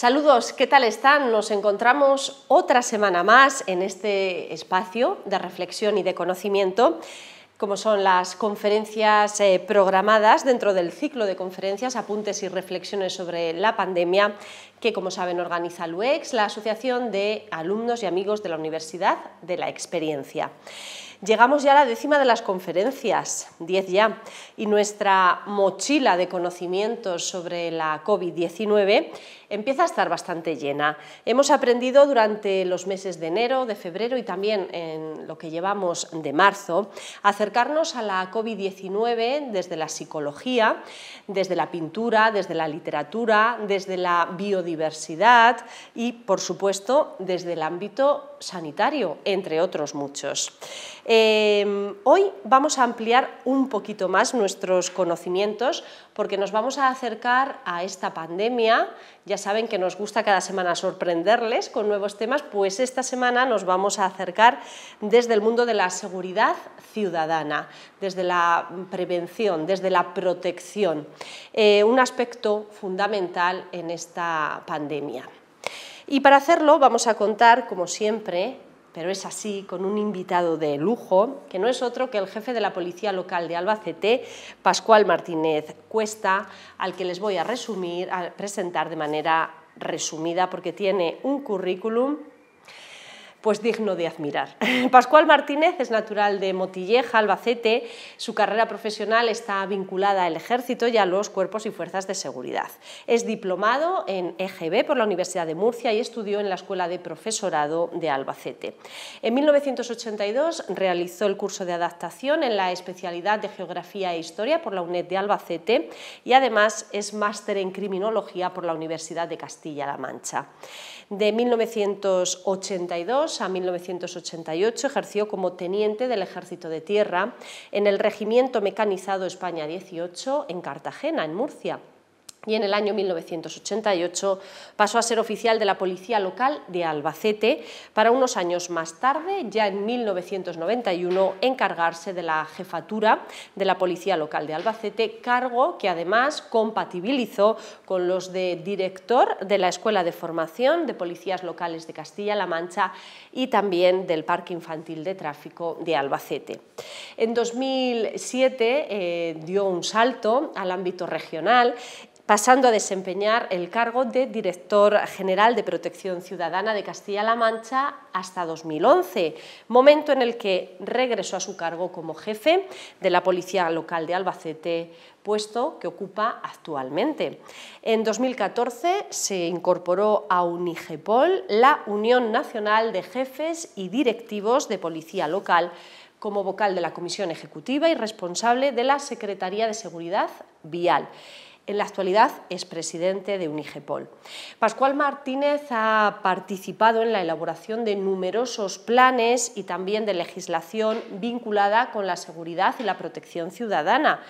Saludos, ¿qué tal están? Nos encontramos otra semana más en este espacio de reflexión y de conocimiento como son las conferencias eh, programadas dentro del ciclo de conferencias, apuntes y reflexiones sobre la pandemia, que como saben organiza LUEX, la Asociación de Alumnos y Amigos de la Universidad de la Experiencia. Llegamos ya a la décima de las conferencias, 10 ya, y nuestra mochila de conocimientos sobre la COVID-19 empieza a estar bastante llena. Hemos aprendido durante los meses de enero, de febrero y también en lo que llevamos de marzo, acercarnos a la COVID-19 desde la psicología, desde la pintura, desde la literatura, desde la biodiversidad y, por supuesto, desde el ámbito sanitario, entre otros muchos. Em, hoy vamos a ampliar un poquito más nuestros conocimientos porque nos vamos a acercar a esta pandemia. Ya saben que nos gusta cada semana sorprenderles con nuevos temas, pues esta semana nos vamos a acercar desde el mundo de la seguridad ciudadana, desde la prevención, desde la protección, eh, un aspecto fundamental en esta pandemia. Y para hacerlo vamos a contar, como siempre, pero es así, con un invitado de lujo, que no es otro que el jefe de la Policía Local de Albacete, Pascual Martínez Cuesta, al que les voy a resumir, a presentar de manera resumida, porque tiene un currículum pues digno de admirar. Pascual Martínez es natural de Motilleja, Albacete. Su carrera profesional está vinculada al ejército y a los cuerpos y fuerzas de seguridad. Es diplomado en EGB por la Universidad de Murcia y estudió en la Escuela de Profesorado de Albacete. En 1982 realizó el curso de adaptación en la especialidad de Geografía e Historia por la UNED de Albacete y además es máster en Criminología por la Universidad de Castilla-La Mancha. De 1982 a 1988 ejerció como teniente del Ejército de Tierra en el Regimiento Mecanizado España 18 en Cartagena, en Murcia y en el año 1988 pasó a ser oficial de la Policía Local de Albacete para unos años más tarde, ya en 1991, encargarse de la jefatura de la Policía Local de Albacete, cargo que además compatibilizó con los de director de la Escuela de Formación de Policías Locales de Castilla-La Mancha y también del Parque Infantil de Tráfico de Albacete. En 2007 eh, dio un salto al ámbito regional pasando a desempeñar el cargo de Director General de Protección Ciudadana de Castilla-La Mancha hasta 2011, momento en el que regresó a su cargo como jefe de la Policía Local de Albacete, puesto que ocupa actualmente. En 2014 se incorporó a Unigepol, la Unión Nacional de Jefes y Directivos de Policía Local, como vocal de la Comisión Ejecutiva y responsable de la Secretaría de Seguridad Vial. En la actualidad es presidente de Unigepol. Pascual Martínez ha participado en la elaboración de numerosos planes y también de legislación vinculada con la seguridad y la protección ciudadana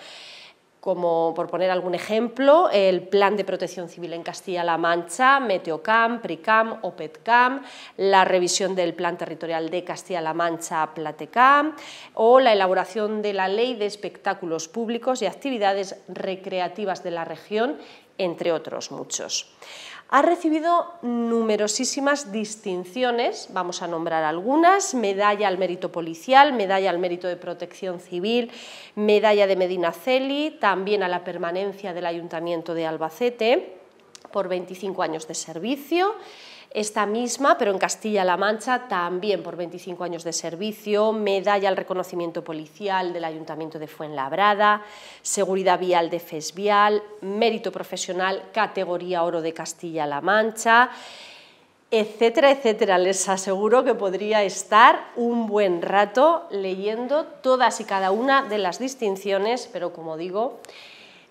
como por poner algún ejemplo, el Plan de Protección Civil en Castilla-La Mancha, Meteocam, PRICAM, OPETCAM, la revisión del Plan Territorial de Castilla-La Mancha, PLATECAM, o la elaboración de la Ley de Espectáculos Públicos y Actividades Recreativas de la Región, entre otros muchos. Ha recibido numerosísimas distinciones, vamos a nombrar algunas, medalla al mérito policial, medalla al mérito de protección civil, medalla de Medinaceli, también a la permanencia del Ayuntamiento de Albacete por 25 años de servicio, esta misma, pero en Castilla-La Mancha, también por 25 años de servicio, medalla al reconocimiento policial del Ayuntamiento de Fuenlabrada, seguridad vial de Fesvial, mérito profesional categoría oro de Castilla-La Mancha etcétera, etcétera. Les aseguro que podría estar un buen rato leyendo todas y cada una de las distinciones, pero como digo,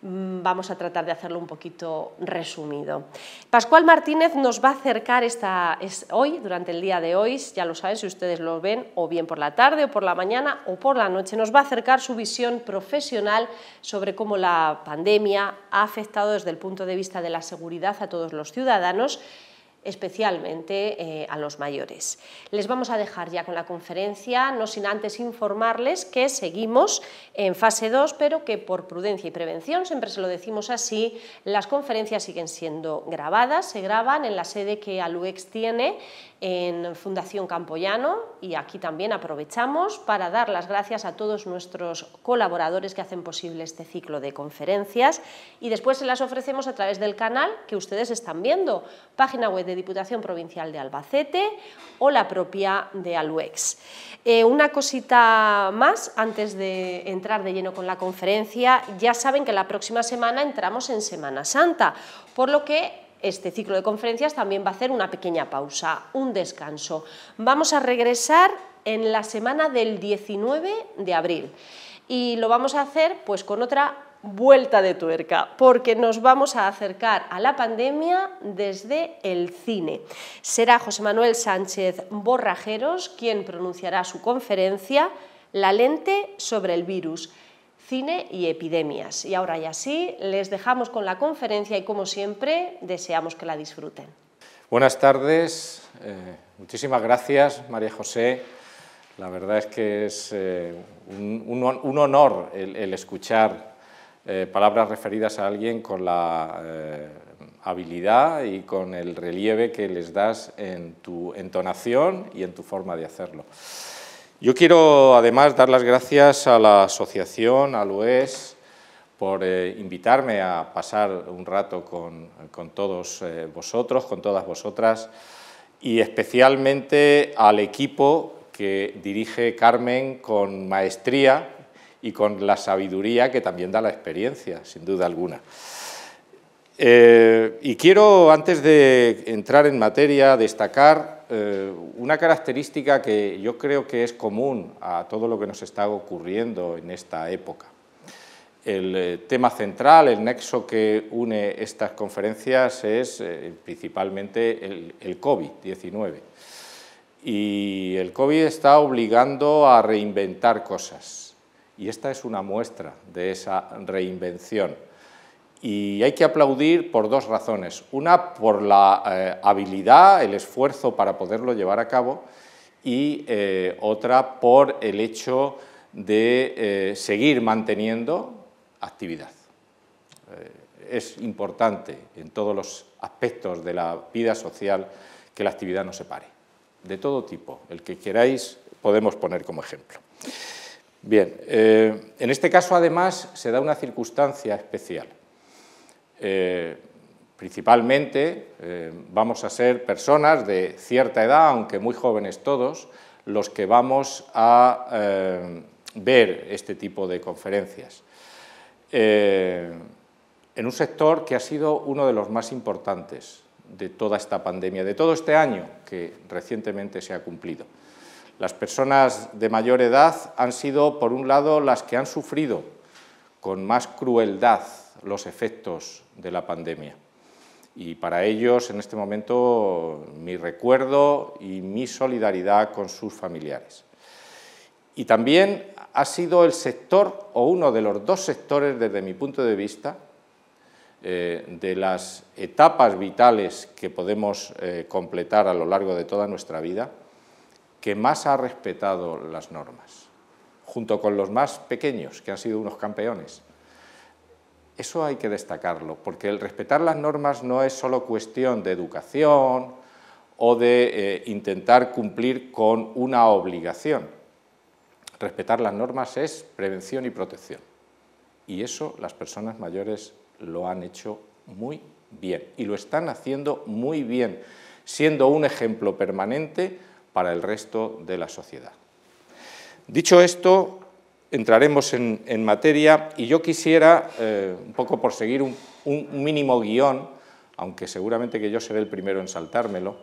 Mm, vamos a tratar de hacerlo un poquito resumido. Pascual Martínez nos va a acercar esta, hoy, durante el día de hoy, ya lo saben si ustedes lo ven, o bien por la tarde, o por la mañana, o por la noche, nos va a acercar su visión profesional sobre cómo la pandemia ha afectado desde el punto de vista de la seguridad a todos los ciudadanos especialmente eh, a los mayores. Les vamos a dejar ya con la conferencia, no sin antes informarles que seguimos en fase 2, pero que por prudencia y prevención, siempre se lo decimos así, las conferencias siguen siendo grabadas, se graban en la sede que Aluex tiene en Fundación Campoyano y aquí también aprovechamos para dar las gracias a todos nuestros colaboradores que hacen posible este ciclo de conferencias y después se las ofrecemos a través del canal que ustedes están viendo, página web de Diputación Provincial de Albacete o la propia de Aluex. Eh, una cosita más antes de entrar de lleno con la conferencia. Ya saben que la próxima semana entramos en Semana Santa, por lo que este ciclo de conferencias también va a hacer una pequeña pausa, un descanso. Vamos a regresar en la semana del 19 de abril y lo vamos a hacer pues con otra vuelta de tuerca, porque nos vamos a acercar a la pandemia desde el cine. Será José Manuel Sánchez Borrajeros quien pronunciará su conferencia La lente sobre el virus, cine y epidemias. Y ahora ya sí, les dejamos con la conferencia y como siempre deseamos que la disfruten. Buenas tardes, eh, muchísimas gracias María José. La verdad es que es eh, un, honor el escuchar eh, palabras referidas a alguien con la eh, habilidad y con el relieve que les das en tu entonación y en tu forma de hacerlo. Yo quiero además dar las gracias a la asociación, al UES, por eh, invitarme a pasar un rato con, todos vosotros, con todas vosotras, y especialmente al equipo que dirige Carmen con maestría y con la sabiduría que también da la experiencia, sin duda alguna. Eh, y quiero, antes de entrar en materia, destacar eh, una característica que yo creo que es común a todo lo que nos está ocurriendo en esta época. El eh, tema central, el nexo que une estas conferencias es principalmente el, el COVID-19. Y el COVID está obligando a reinventar cosas y esta es una muestra de esa reinvención. Y hay que aplaudir por dos razones. Una, por la eh, habilidad, el esfuerzo para poderlo llevar a cabo, y eh, otra, por el hecho de eh, seguir manteniendo actividad. es importante en todos los aspectos de la vida social que la actividad no se pare, de todo tipo, el que queráis podemos poner como ejemplo. Bien, eh, en este caso además se da una circunstancia especial. Eh, principalmente eh, vamos a ser personas de cierta edad, aunque muy jóvenes todos, los que vamos a ver este tipo de conferencias. en un sector que ha sido uno de los más importantes de toda esta pandemia, de todo este año que recientemente se ha cumplido. Las personas de mayor edad han sido, por un lado, las que han sufrido con más crueldad los efectos de la pandemia. Y para ellos, en este momento, mi recuerdo y mi solidaridad con sus familiares. Y también ha sido el sector, o uno de los dos sectores, desde mi punto de vista, eh, de las etapas vitales que podemos eh, completar a lo largo de toda nuestra vida, que más ha respetado las normas, junto con los más pequeños, que han sido unos campeones. Eso hay que destacarlo, porque el respetar las normas no es solo cuestión de educación o de eh, intentar cumplir con una obligación. Respetar las normas es prevención y protección. Y eso las personas mayores lo han hecho muy bien y lo están haciendo muy bien, siendo un ejemplo permanente para el resto de la sociedad. Dicho esto, entraremos en, materia y yo quisiera, eh, un poco por seguir un, mínimo guión, aunque seguramente que yo seré el primero en saltármelo,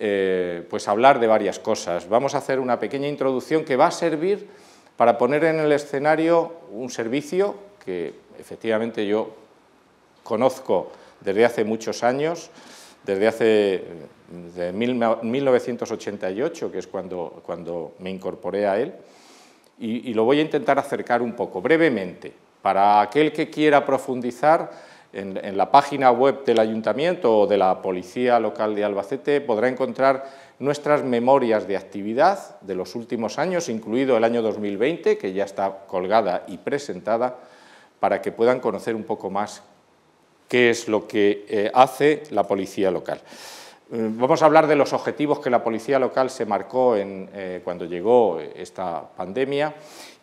eh, pues hablar de varias cosas. Vamos a hacer una pequeña introducción que va a servir para poner en el escenario un servicio que efectivamente yo conozco desde hace muchos años, desde hace 1988, que es cuando, cuando me incorporé a él, y, lo voy a intentar acercar un poco, brevemente, para aquel que quiera profundizar en, en la página web del ayuntamiento o de la policía local de Albacete, podrá encontrar nuestras memorias de actividad de los últimos años, incluido el año 2020, que ya está colgada y presentada, para que puedan conocer un poco más qué es lo que eh, hace la policía local. Eh, vamos a hablar de los objetivos que la policía local se marcó eh, cuando llegó esta pandemia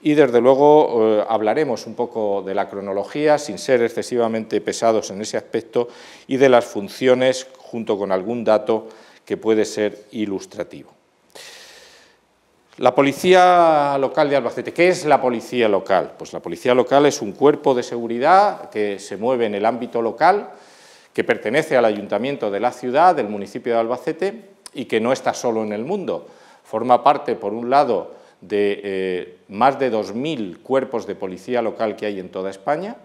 y desde luego hablaremos un poco de la cronología sin ser excesivamente pesados en ese aspecto y de las funciones junto con algún dato que puede ser ilustrativo. La policía local de Albacete, ¿qué es la policía local? Pues la policía local es un cuerpo de seguridad que se mueve en el ámbito local, que pertenece al ayuntamiento de la ciudad, del municipio de Albacete, y que no está solo en el mundo. Forma parte, por un lado, de eh, más de 2.000 cuerpos de policía local que hay en toda España.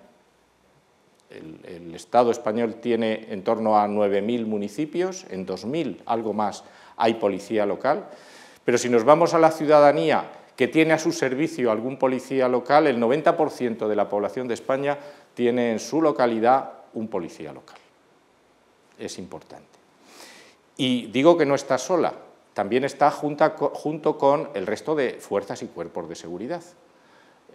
El, el Estado español tiene en torno a 9.000 municipios, en 2.000, algo más, hay policía local. Pero si nos vamos a la ciudadanía que tiene a su servicio algún policía local, el 90% de la población de España tiene en su localidad un policía local. Es importante. Y digo que no está sola, también está junto con el resto de fuerzas y cuerpos de seguridad.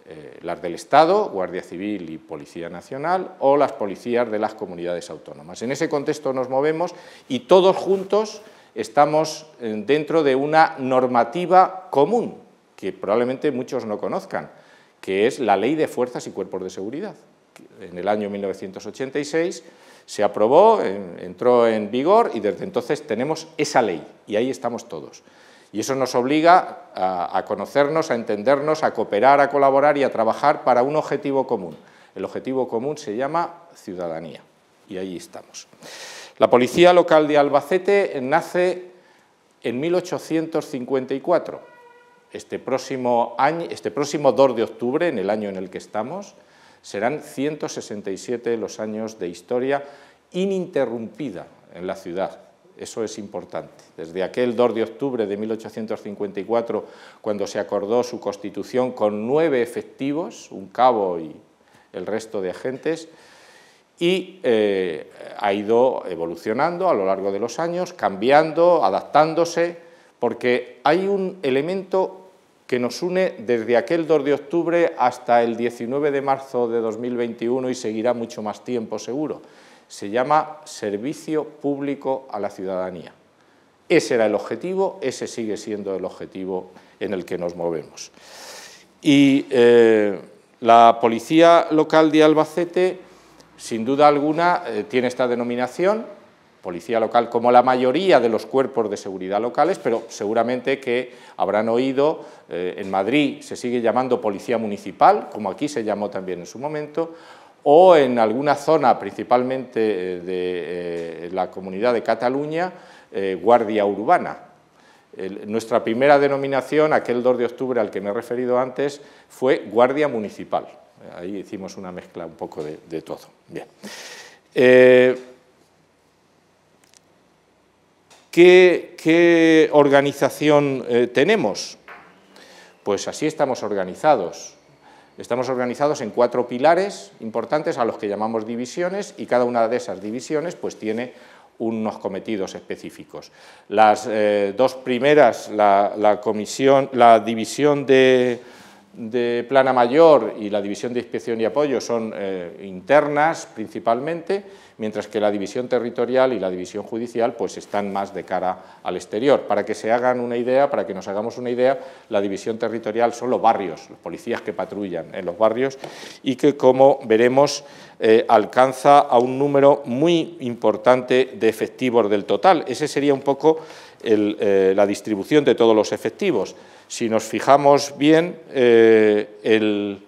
Eh, las del Estado, Guardia Civil y Policía Nacional, o las policías de las comunidades autónomas. En ese contexto nos movemos y todos juntos estamos eh, dentro de una normativa común, que probablemente muchos no conozcan, que es la Ley de Fuerzas y Cuerpos de Seguridad. En el año 1986 se aprobó, entró en vigor y desde entonces tenemos esa ley y ahí estamos todos. Y eso nos obliga a, conocernos, a entendernos, a cooperar, a colaborar y a trabajar para un objetivo común. El objetivo común se llama ciudadanía y ahí estamos. La Policía Local de Albacete nace en 1854. Este próximo, 2 este de octubre, en el año en el que estamos, serán 167 los años de historia ininterrumpida en la ciudad. Eso es importante. Desde aquel 2 de octubre de 1854, cuando se acordó su constitución con nueve efectivos, un cabo y el resto de agentes, y eh, ha ido evolucionando a lo largo de los años, cambiando, adaptándose, porque hay un elemento que nos une desde aquel 2 de octubre hasta el 19 de marzo de 2021 y seguirá mucho más tiempo seguro. Se llama servicio público a la ciudadanía. Ese era el objetivo, ese sigue siendo el objetivo en el que nos movemos. Y eh, la policía local de Albacete sin duda alguna eh, tiene esta denominación, policía local, como la mayoría de los cuerpos de seguridad locales, pero seguramente que habrán oído, eh, en Madrid se sigue llamando policía municipal, como aquí se llamó también en su momento, o en alguna zona, principalmente eh, de la comunidad de Cataluña, guardia urbana. nuestra primera denominación, aquel 2 de octubre al que me he referido antes, fue guardia municipal. Ahí hicimos una mezcla un poco de, todo. Eh, ¿qué, organización eh, tenemos? Pues así estamos organizados. Estamos organizados en cuatro pilares importantes a los que llamamos divisiones y cada una de esas divisiones pues tiene unos cometidos específicos. Las eh, dos primeras, la, comisión, la división de, de plana mayor y la división de inspección y apoyo son eh, internas principalmente, mientras que la división territorial y la división judicial pues están más de cara al exterior. Para que se hagan una idea, para que nos hagamos una idea, la división territorial son los barrios, los policías que patrullan en los barrios y que como veremos eh, alcanza a un número muy importante de efectivos del total. Ese sería un poco eh, la distribución de todos los efectivos. Si nos fijamos bien, eh, el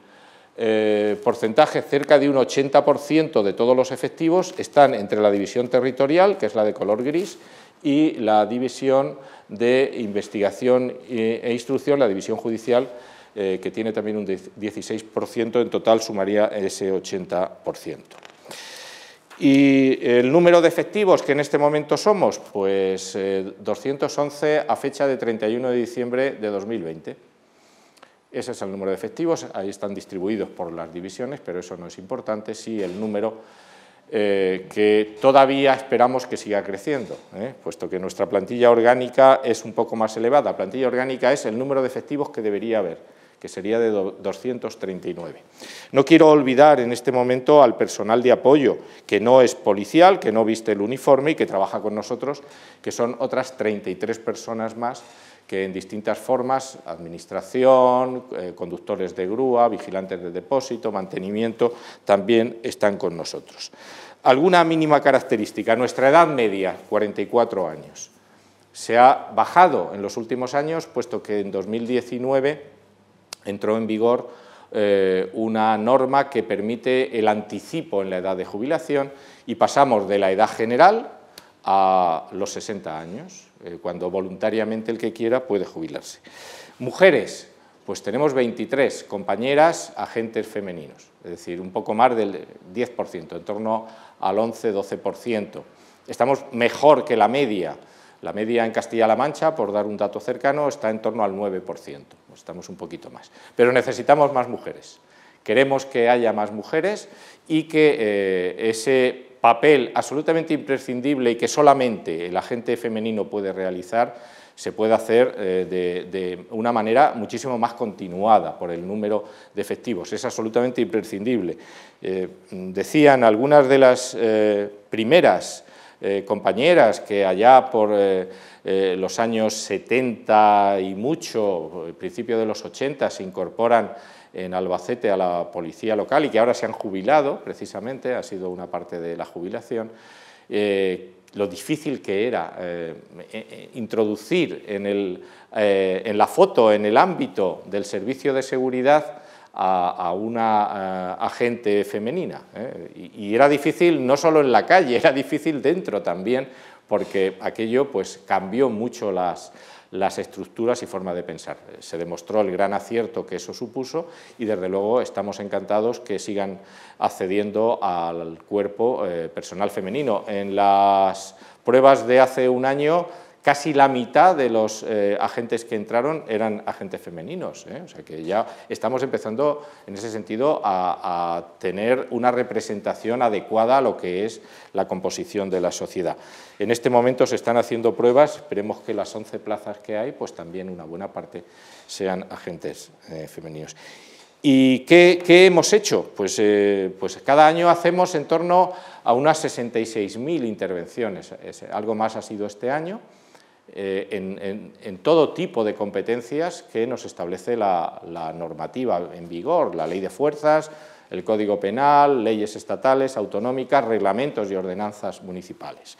eh, porcentaje, cerca de un 80% de todos los efectivos están entre la división territorial, que es la de color gris, y la división de investigación e, e instrucción, la división judicial, eh, que tiene también un 16%, en total sumaría ese 80%. Y el número de efectivos que en este momento somos, pues 211 eh, a fecha de 31 de diciembre de 2020. Ese es el número de efectivos, ahí están distribuidos por las divisiones, pero eso no es importante, sí el número eh, que todavía esperamos que siga creciendo, ¿eh? puesto que nuestra plantilla orgánica es un poco más elevada. plantilla orgánica es el número de efectivos que debería haber que sería de 239. No quiero olvidar en este momento al personal de apoyo, que no es policial, que no viste el uniforme y que trabaja con nosotros, que son otras 33 personas más que en distintas formas, administración, eh, conductores de grúa, vigilantes de depósito, mantenimiento, también están con nosotros. Alguna mínima característica, nuestra edad media, 44 años. Se ha bajado en los últimos años, puesto que en 2019 entró en vigor eh, una norma que permite el anticipo en la edad de jubilación y pasamos de la edad general a los 60 años, eh, cuando voluntariamente el que quiera puede jubilarse. Mujeres, pues tenemos 23 compañeras agentes femeninos, es decir, un poco más del 10%, en torno al 11-12%. Estamos mejor que la media la media en Castilla-La Mancha, por dar un dato cercano, está en torno al 9%, pues estamos un poquito más. Pero necesitamos más mujeres. Queremos que haya más mujeres y que eh, ese papel absolutamente imprescindible y que solamente el agente femenino puede realizar, se pueda hacer eh, de, una manera muchísimo más continuada por el número de efectivos. Es absolutamente imprescindible. Eh, decían algunas de las primeras eh, compañeras que allá por eh, eh, los años 70 y mucho, principio de los 80, se incorporan en Albacete a la policía local y que ahora se han jubilado, precisamente, ha sido una parte de la jubilación, lo difícil que era introducir en, en la foto, en el ámbito del servicio de seguridad, a, una eh, agente femenina. ¿eh? Y, era difícil no solo en la calle, era difícil dentro también, porque aquello pues, cambió mucho las, estructuras y forma de pensar. Se demostró el gran acierto que eso supuso y desde luego estamos encantados que sigan accediendo al cuerpo eh, personal femenino. En las pruebas de hace un año casi la mitad de los eh, agentes que entraron eran agentes femeninos. ¿eh? O sea que ya estamos empezando, en ese sentido, a, tener una representación adecuada a lo que es la composición de la sociedad. En este momento se están haciendo pruebas, esperemos que las 11 plazas que hay, pues también una buena parte sean agentes eh, femeninos. ¿Y qué, hemos hecho? Pues, pues cada año hacemos en torno a unas 66.000 intervenciones, algo más ha sido este año, eh, en, todo tipo de competencias que nos establece la, normativa en vigor, la ley de fuerzas, el Código Penal, leyes estatales, autonómicas, reglamentos y ordenanzas municipales.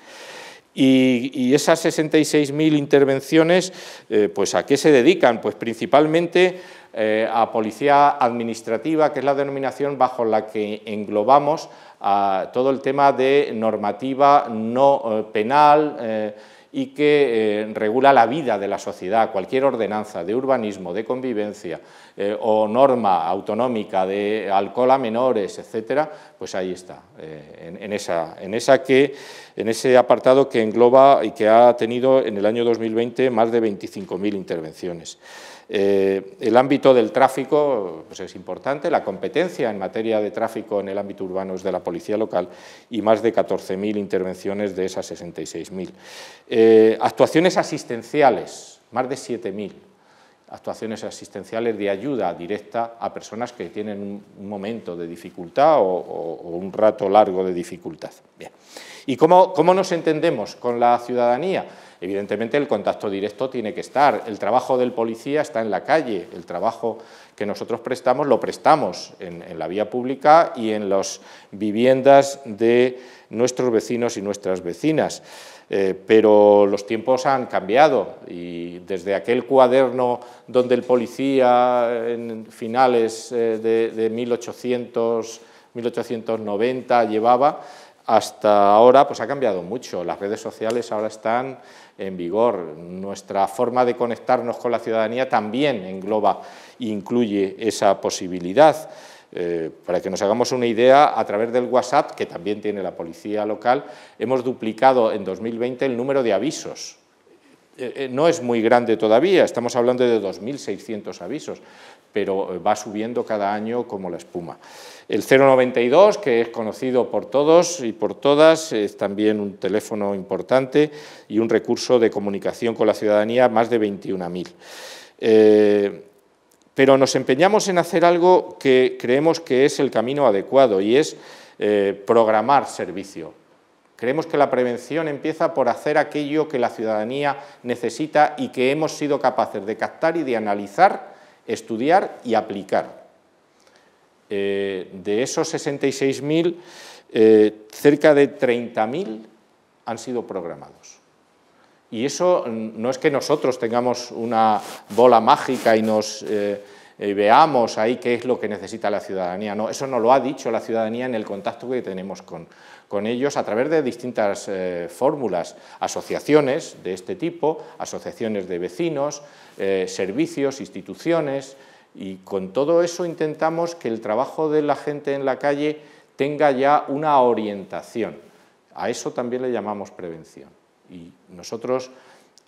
Y, y, esas 66.000 intervenciones, eh, pues ¿a qué se dedican? Pues principalmente eh, a policía administrativa, que es la denominación bajo la que englobamos a ah, todo el tema de normativa no penal y que eh, regula la vida de la sociedad, cualquier ordenanza de urbanismo, de convivencia eh, o norma autonómica de alcohol a menores, etcétera, pues ahí está, eh, en, en ese apartado que engloba y que ha tenido en el año 2020 más de 25.000 intervenciones. Eh, el ámbito del tráfico pues es importante, la competencia en materia de tráfico en el ámbito urbano es de la policía local y más de 14.000 intervenciones de esas 66.000. Eh, actuaciones asistenciales, más de 7.000 actuaciones asistenciales de ayuda directa a personas que tienen un momento de dificultad o, un rato largo de dificultad. Bien. ¿Y cómo nos entendemos con la ciudadanía? Evidentemente el contacto directo tiene que estar, el trabajo del policía está en la calle, el trabajo que nosotros prestamos lo prestamos en, la vía pública y en las viviendas de nuestros vecinos y nuestras vecinas. Eh, pero los tiempos han cambiado y desde aquel cuaderno donde el policía en finales eh, de, 1890 llevaba, hasta ahora pues ha cambiado mucho. Las redes sociales ahora están en vigor. Nuestra forma de conectarnos con la ciudadanía también engloba e incluye esa posibilidad. Eh, para que nos hagamos una idea, a través del WhatsApp, que también tiene la policía local, hemos duplicado en 2020 el número de avisos eh, eh, no es muy grande todavía, estamos hablando de 2.600 avisos, pero eh, va subiendo cada año como la espuma. El 092, que es conocido por todos y por todas, es también un teléfono importante y un recurso de comunicación con la ciudadanía, más de 21.000. pero nos empeñamos en hacer algo que creemos que es el camino adecuado y es programar servicio, Creemos que la prevención empieza por hacer aquello que la ciudadanía necesita y que hemos sido capaces de captar y de analizar, estudiar y aplicar. Eh, de esos 66.000, eh, cerca de 30.000 han sido programados. Y eso mm, no es que nosotros tengamos una bola mágica y nos... Eh, eh, veamos ahí qué es lo que necesita la ciudadanía. No, eso no lo ha dicho la ciudadanía en el contacto que tenemos con, con ellos a través de distintas eh, fórmulas, asociaciones de este tipo, asociaciones de vecinos, eh, servicios, instituciones, y con todo eso intentamos que el trabajo de la gente en la calle tenga ya una orientación. A eso también le llamamos prevención. Y nosotros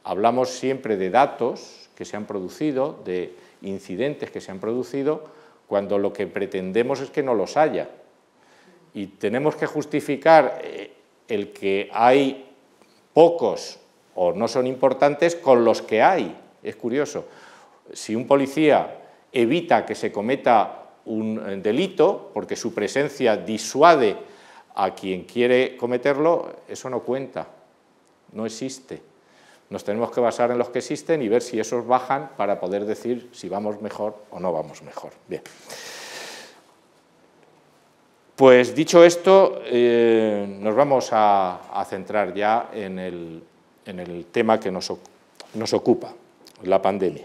hablamos siempre de datos que se han producido, de incidentes que se han producido cuando lo que pretendemos es que no los haya. Y tenemos que justificar eh, el que hay pocos o no son importantes con los que hay. Es curioso. Si un policía evita que se cometa un eh, delito porque su presencia disuade a quien quiere cometerlo, eso no cuenta, no existe. Nos tenemos que basar en los que existen y ver si esos bajan para poder decir si vamos mejor o no vamos mejor. Bien. Pues dicho esto, eh, nos vamos a, centrar ya en el, tema que nos, nos ocupa, la pandemia.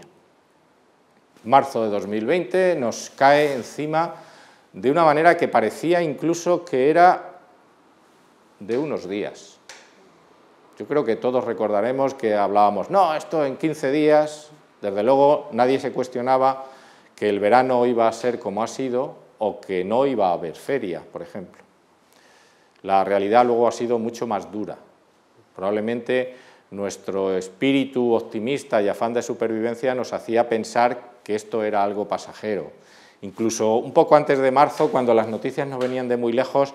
Marzo de 2020 nos cae encima de una manera que parecía incluso que era de unos días. Yo creo que todos recordaremos que hablábamos, no, esto en 15 días, desde luego nadie se cuestionaba que el verano iba a ser como ha sido o que no iba a haber feria, por ejemplo. La realidad luego ha sido mucho más dura. Probablemente nuestro espíritu optimista y afán de supervivencia nos hacía pensar que esto era algo pasajero. Incluso un poco antes de marzo, cuando las noticias no venían de muy lejos,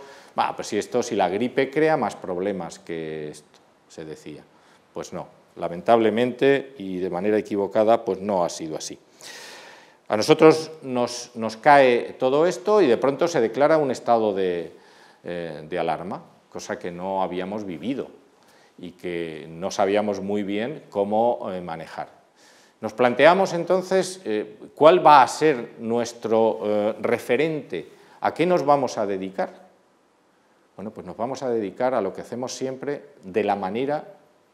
pues si esto, si la gripe crea más problemas que esto se decía. Pues no, lamentablemente y de manera equivocada, pues no ha sido así. A nosotros nos, cae todo esto y de pronto se declara un estado eh, de, alarma, cosa que no habíamos vivido y que no sabíamos muy bien cómo eh, manejar. Nos planteamos entonces eh, cuál va a ser nuestro referente, a qué nos vamos a dedicar bueno, pues nos vamos a dedicar a lo que hacemos siempre de la manera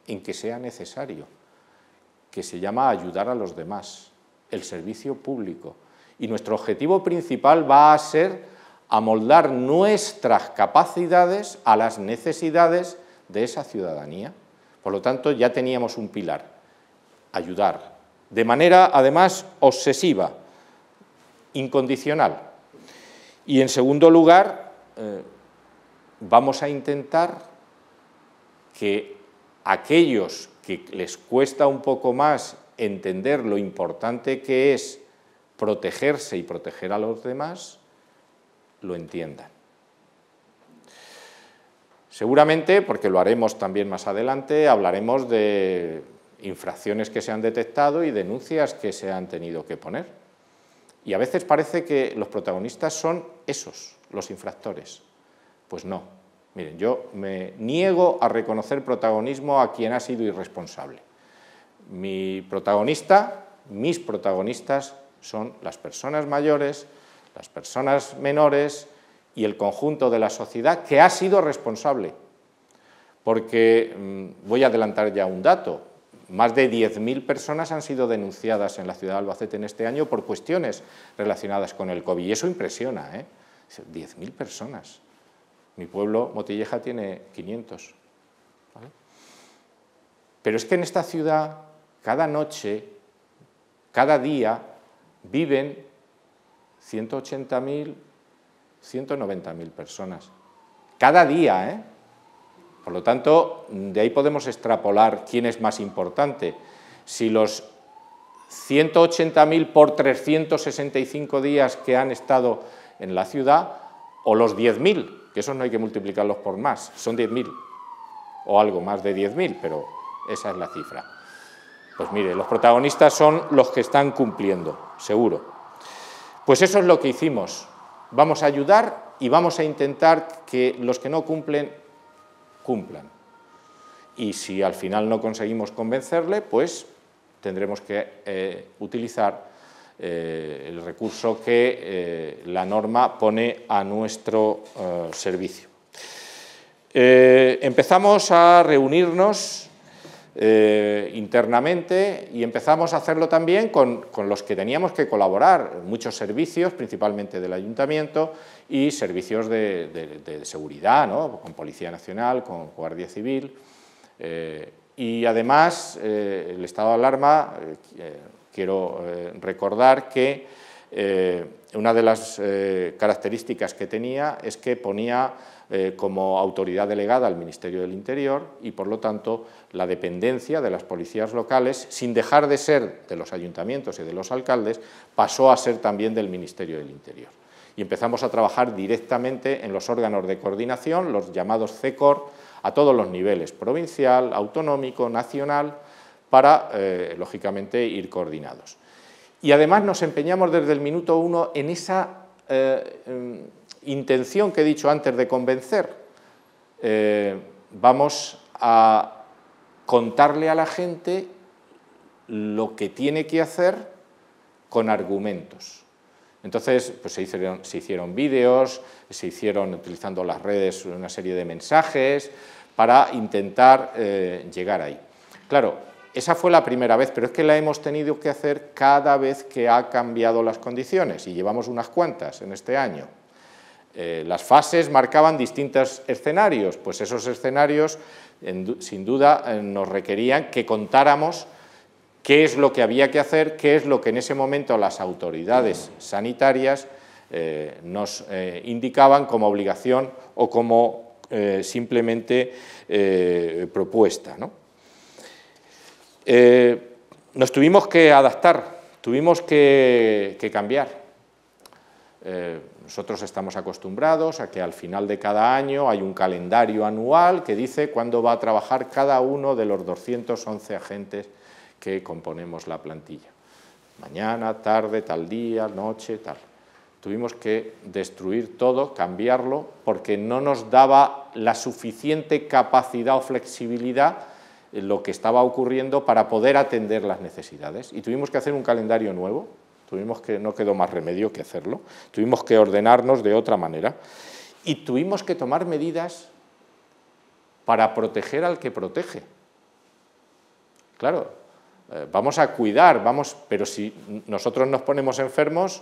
en que sea necesario, que se llama ayudar a los demás, el servicio público. Y nuestro objetivo principal va a ser amoldar nuestras capacidades a las necesidades de esa ciudadanía. Por lo tanto, ya teníamos un pilar, ayudar, de manera además obsesiva, incondicional. Y en segundo lugar, eh, vamos a intentar que aquellos que les cuesta un poco más entender lo importante que es protegerse y proteger a los demás, lo entiendan. Seguramente, porque lo haremos también más adelante, hablaremos de infracciones que se han detectado y denuncias que se han tenido que poner. Y a veces parece que los protagonistas son esos, los infractores. Pues no. Miren, yo me niego a reconocer protagonismo a quien ha sido irresponsable. Mi protagonista, mis protagonistas son las personas mayores, las personas menores y el conjunto de la sociedad que ha sido responsable. Porque mm, voy a adelantar ya un dato. Más de 10.000 personas han sido denunciadas en la ciudad de Albacete en este año por cuestiones relacionadas con el COVID. Y eso impresiona, ¿eh? 10.000 personas. Mi pueblo, Motilleja, tiene 500. Pero es que en esta ciudad, cada noche, cada día, viven 180.000, 190.000 personas. Cada día, ¿eh? Por lo tanto, de ahí podemos extrapolar quién es más importante. Si los 180.000 por 365 días que han estado en la ciudad o los 10.000, que esos no hay que multiplicarlos por más, son 10.000, o algo más de 10.000, pero esa es la cifra. Pues mire, los protagonistas son los que están cumpliendo, seguro. Pues eso es lo que hicimos. Vamos a ayudar y vamos a intentar que los que no cumplen, cumplan. Y si al final no conseguimos convencerle, pues tendremos que eh, utilizar eh, el recurso que eh, la norma pone a nuestro eh, servicio. empezamos a reunirnos internamente y empezamos a hacerlo también con, los que teníamos que colaborar, muchos servicios, principalmente del ayuntamiento, y servicios de, seguridad, con Policía Nacional, con Guardia Civil. Y además el estado de alarma Quiero eh, recordar que eh, una de las eh, características que tenía es que ponía como autoridad delegada al Ministerio del Interior y, por lo tanto, la dependencia de las policías locales, sin dejar de ser de los ayuntamientos y de los alcaldes, pasó a ser también del Ministerio del Interior. Y empezamos a trabajar directamente en los órganos de coordinación, los llamados CECOR, a todos los niveles, provincial, autonómico, nacional, para, eh, lógicamente, ir coordinados. Y además nos empeñamos desde el minuto uno en esa eh, mm, intención que he dicho antes de convencer. Eh, vamos a contarle a la gente lo que tiene que hacer con argumentos. Entonces, pues se hicieron, se vídeos, se hicieron utilizando las redes una serie de mensajes para intentar llegar ahí. Claro, esa fue la primera vez, pero es que la hemos tenido que hacer cada vez que ha cambiado las condiciones, y llevamos unas cuantas en este año. Eh, las fases marcaban distintos escenarios, pues esos escenarios sin duda eh, nos requerían que contáramos qué es lo que había que hacer, qué es lo que en ese momento las autoridades sanitarias eh, nos indicaban como obligación o como simplemente propuesta. ¿no? Eh, nos tuvimos que adaptar, tuvimos que, cambiar. Eh, nosotros estamos acostumbrados a que al final de cada año hay un calendario anual que dice cuándo va a trabajar cada uno de los 211 agentes que componemos la plantilla. Mañana, tarde, tal día, noche, tal. Tuvimos que destruir todo, cambiarlo, porque no nos daba la suficiente capacidad o flexibilidad lo que estaba ocurriendo para poder atender las necesidades. Y tuvimos que hacer un calendario nuevo, tuvimos que, no quedó más remedio que hacerlo, tuvimos que ordenarnos de otra manera y tuvimos que tomar medidas para proteger al que protege. Claro, eh, vamos a cuidar, vamos, pero si nosotros nos ponemos enfermos,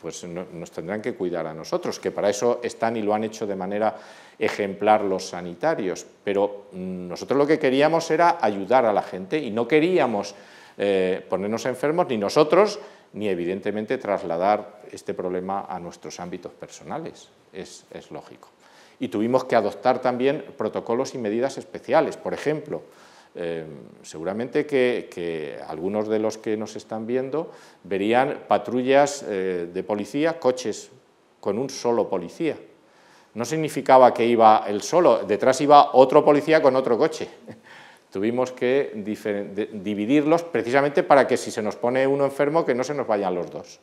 pues nos tendrán que cuidar a nosotros, que para eso están y lo han hecho de manera ejemplar los sanitarios. Pero mm, nosotros lo que queríamos era ayudar a la gente y no queríamos eh, ponernos enfermos ni nosotros, ni evidentemente trasladar este problema a nuestros ámbitos personales. Es, es lógico. Y tuvimos que adoptar también protocolos y medidas especiales. Por ejemplo, Em, seguramente que, algunos de los que nos están viendo verían patrullas eh, de policía, coches con un solo policía. No significaba que iba el solo, detrás iba otro policía con otro coche. Tuvimos que dividirlos precisamente para que si se nos pone uno enfermo, que no se nos vayan los dos.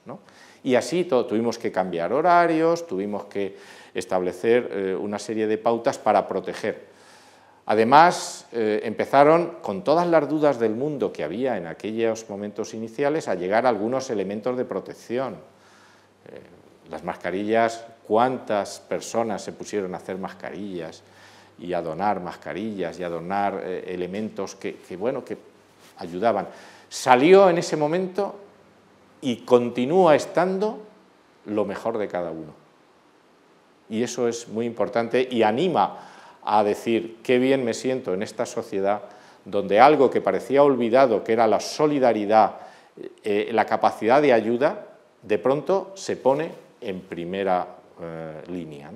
Y así tuvimos que cambiar horarios, tuvimos que establecer eh, una serie de pautas para proteger Además, eh, empezaron, con todas las dudas del mundo que había en aquellos momentos iniciales, a llegar algunos elementos de protección. Eh, las mascarillas, cuántas personas se pusieron a hacer mascarillas y a donar mascarillas y a donar eh, elementos que, bueno, que ayudaban. Salió en ese momento y continúa estando lo mejor de cada uno. Y eso es muy importante y anima a decir qué bien me siento en esta sociedad donde algo que parecía olvidado, que era la solidaridad, eh, eh, la capacidad de ayuda, de pronto se pone en primera eh, línea.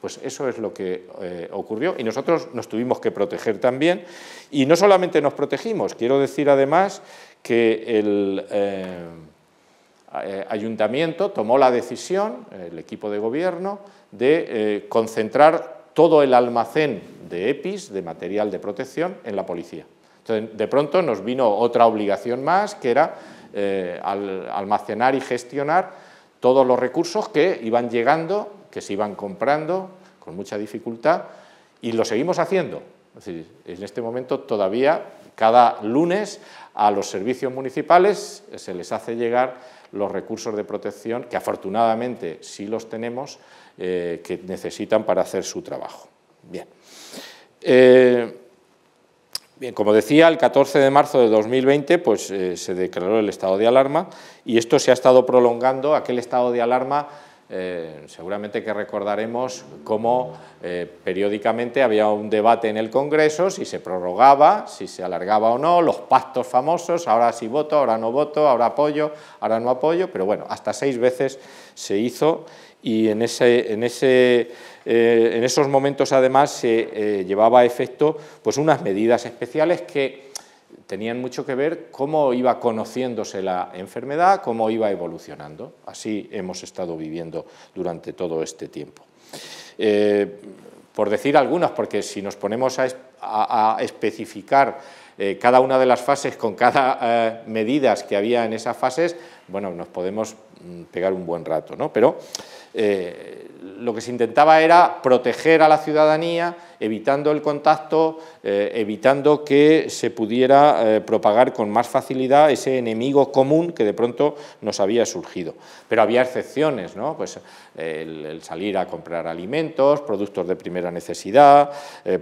Pues eso es lo que ocurrió y nosotros nos tuvimos que proteger también. Y no solamente nos protegimos, quiero decir además que el ayuntamiento tomó la decisión, el equipo de gobierno, de concentrar todo el almacén de EPIs, de material de protección, en la policía. Entonces, de pronto nos vino otra obligación más, que era eh, almacenar y gestionar todos los recursos que iban llegando, que se iban comprando con mucha dificultad, y lo seguimos haciendo. en este momento todavía cada lunes a los servicios municipales se les hace llegar los recursos de protección, que afortunadamente sí los tenemos, eh, que necesitan para hacer su trabajo. Bien. Eh, bien, como decía, el 14 de marzo de 2020 pues, eh, se declaró el estado de alarma y esto se ha estado prolongando, aquel estado de alarma eh, seguramente que recordaremos cómo eh, periódicamente había un debate en el Congreso, si se prorrogaba, si se alargaba o no, los pactos famosos, ahora sí voto, ahora no voto, ahora apoyo, ahora no apoyo, pero bueno, hasta seis veces se hizo y en, ese, en, ese, eh, en esos momentos además se llevaba a efecto pues unas medidas especiales que tenían mucho que ver cómo iba conociéndose la enfermedad, cómo iba evolucionando. Así hemos estado viviendo durante todo este tiempo. Eh, por decir algunas, porque si nos ponemos a, especificar eh, cada una de las fases con cada eh, medidas que había en esas fases, bueno, nos podemos mm, pegar un buen rato, ¿no? Pero lo que se intentaba era proteger a la ciudadanía, evitando el contacto, eh, evitando que se pudiera eh, propagar con más facilidad ese enemigo común que de pronto nos había surgido. Pero había excepciones, ¿no? pues, eh, el, salir a comprar alimentos, productos de primera necesidad,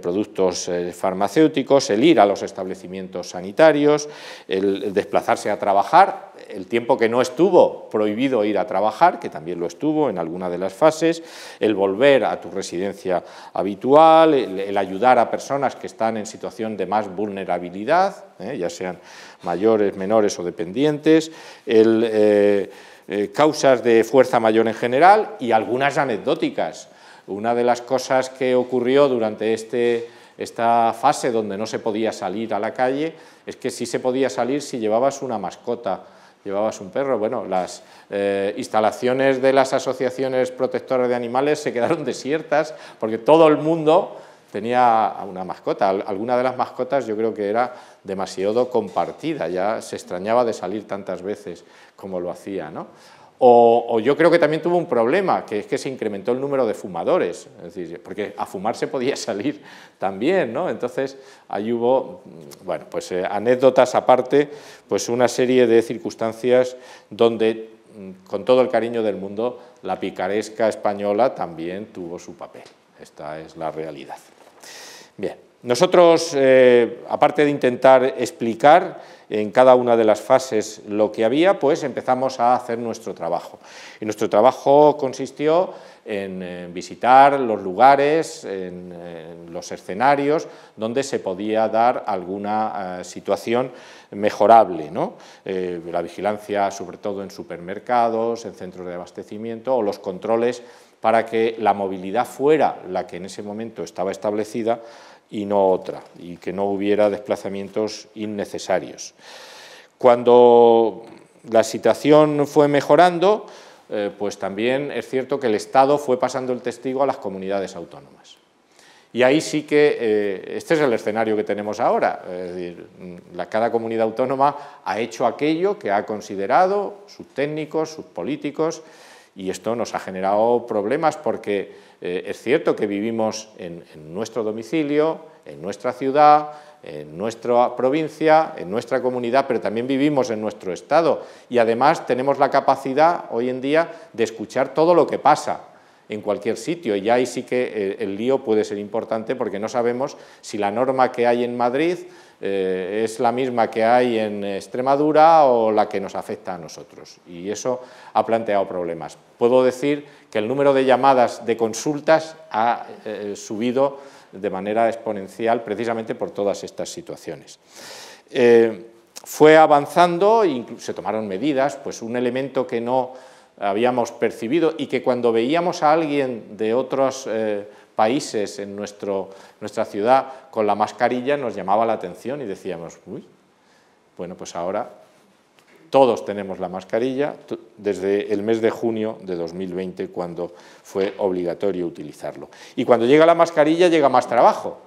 productos farmacéuticos, el ir a los establecimientos sanitarios, el desplazarse a trabajar, el tiempo que no estuvo prohibido ir a trabajar, que también lo estuvo en alguna de las fases, el volver a tu residencia habitual, el, ayudar a personas que están en situación de más vulnerabilidad, ¿eh? ya sean mayores, menores o dependientes, eh, eh, causas de fuerza mayor en general y algunas anecdóticas. Una de las cosas que ocurrió durante este, esta fase donde no se podía salir a la calle es que sí se podía salir si llevabas una mascota llevabas un perro. Bueno, las eh, instalaciones de las asociaciones protectoras de animales se quedaron desiertas porque todo el mundo tenía una mascota. Alguna de las mascotas yo creo que era demasiado compartida, ya se extrañaba de salir tantas veces como lo hacía. O, yo creo que también tuvo un problema, que es que se incrementó el número de fumadores, porque a fumar se podía salir también, ¿no? Entonces, ahí hubo, mm, bueno, pues eh, anécdotas aparte, pues una serie de circunstancias donde, mm, con todo el cariño del mundo, la picaresca española también tuvo su papel. Esta es la realidad. Bien, nosotros, eh, aparte de intentar explicar, en cada una de las fases lo que había, pues empezamos a hacer nuestro trabajo. Y nuestro trabajo consistió en visitar los lugares, en, los escenarios donde se podía dar alguna eh, situación mejorable. ¿no? Eh, la vigilancia, sobre todo en supermercados, en centros de abastecimiento o los controles para que la movilidad fuera la que en ese momento estaba establecida y no otra, y que no hubiera desplazamientos innecesarios. Cuando la situación fue mejorando, eh, pues también es cierto que el Estado fue pasando el testigo a las comunidades autónomas. Y ahí sí que, eh, este es el escenario que tenemos ahora, es decir, mm, la, cada comunidad autónoma ha hecho aquello que ha considerado sus técnicos, sus políticos, y esto nos ha generado problemas porque eh, es cierto que vivimos en, nuestro domicilio, en nuestra ciudad, en nuestra provincia, en nuestra comunidad, pero también vivimos en nuestro estado y además tenemos la capacidad hoy en día de escuchar todo lo que pasa en cualquier sitio y ahí sí que eh, el, lío puede ser importante porque no sabemos si la norma que hay en Madrid eh, es la misma que hay en Extremadura o la que nos afecta a nosotros y eso ha planteado problemas. Puedo decir que el número de llamadas de consultas ha eh, subido de manera exponencial precisamente por todas estas situaciones. Eh, fue avanzando, se tomaron medidas, pues un elemento que no habíamos percibido y que cuando veíamos a alguien de otros eh, países en nuestro, nuestra ciudad con la mascarilla nos llamaba la atención y decíamos, uy, bueno, pues ahora todos tenemos la mascarilla desde el mes de junio de 2020 cuando fue obligatorio utilizarlo. Y cuando llega la mascarilla llega más trabajo,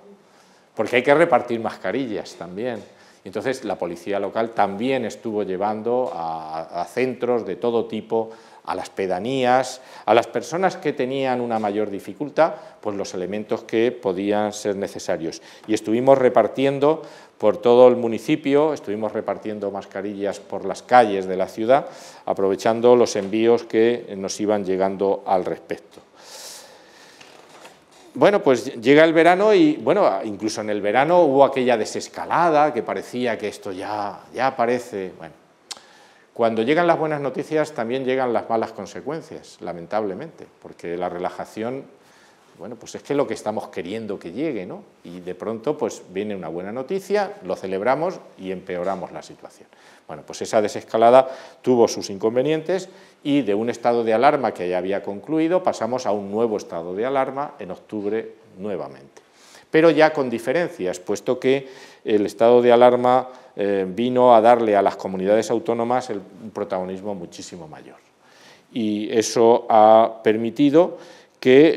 porque hay que repartir mascarillas también. Entonces la policía local también estuvo llevando a, centros de todo tipo, a las pedanías, a las personas que tenían una mayor dificultad, pues los elementos que podían ser necesarios. Y estuvimos repartiendo por todo el municipio, estuvimos repartiendo mascarillas por las calles de la ciudad, aprovechando los envíos que nos iban llegando al respecto. Bueno, pues llega el verano y, bueno, incluso en el verano hubo aquella desescalada que parecía que esto ya, ya parece... Bueno, cuando llegan las buenas noticias también llegan las malas consecuencias, lamentablemente, porque la relajación bueno, pues es que es lo que estamos queriendo que llegue, ¿no? Y de pronto, pues viene una buena noticia, lo celebramos y empeoramos la situación. Bueno, pues esa desescalada tuvo sus inconvenientes y de un estado de alarma que ya había concluido pasamos a un nuevo estado de alarma en octubre nuevamente. Pero ya con diferencias, puesto que el estado de alarma eh, vino a darle a las comunidades autónomas el, un protagonismo muchísimo mayor. Y eso ha permitido que,